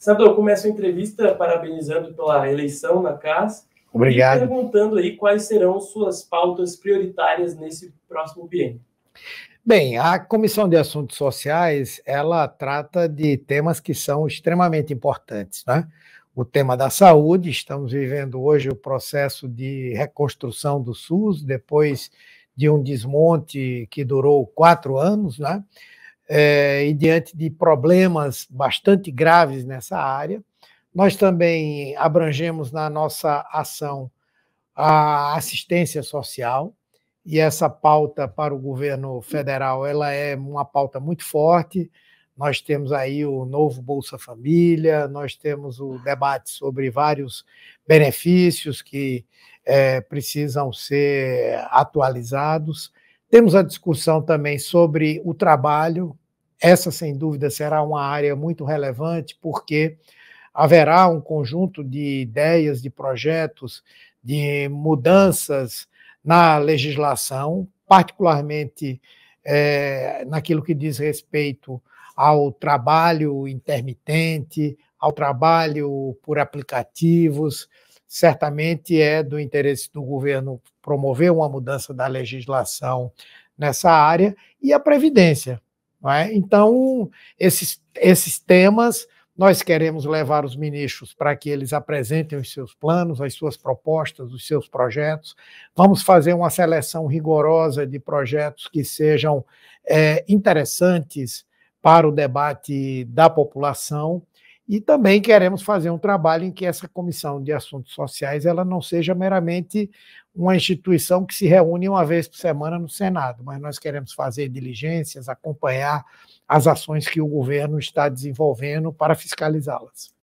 Senador, eu começo a entrevista parabenizando pela eleição na CAS. Obrigado. E perguntando aí quais serão suas pautas prioritárias nesse próximo biênio. Bem, a Comissão de Assuntos Sociais, ela trata de temas que são extremamente importantes, né? O tema da saúde, estamos vivendo hoje o processo de reconstrução do SUS, depois de um desmonte que durou quatro anos, né? é, e diante de problemas bastante graves nessa área. Nós também abrangemos na nossa ação a assistência social, e essa pauta para o governo federal ela é uma pauta muito forte. Nós temos aí o novo Bolsa Família, nós temos o debate sobre vários benefícios que é, precisam ser atualizados. Temos a discussão também sobre o trabalho, essa, sem dúvida, será uma área muito relevante, porque haverá um conjunto de ideias, de projetos, de mudanças na legislação, particularmente é, naquilo que diz respeito ao trabalho intermitente, ao trabalho por aplicativos. Certamente é do interesse do governo promover uma mudança da legislação nessa área e a previdência. É? Então, esses, esses temas, nós queremos levar os ministros para que eles apresentem os seus planos, as suas propostas, os seus projetos. Vamos fazer uma seleção rigorosa de projetos que sejam é, interessantes para o debate da população. E também queremos fazer um trabalho em que essa comissão de assuntos sociais ela não seja meramente uma instituição que se reúne uma vez por semana no Senado, mas nós queremos fazer diligências, acompanhar as ações que o governo está desenvolvendo para fiscalizá-las.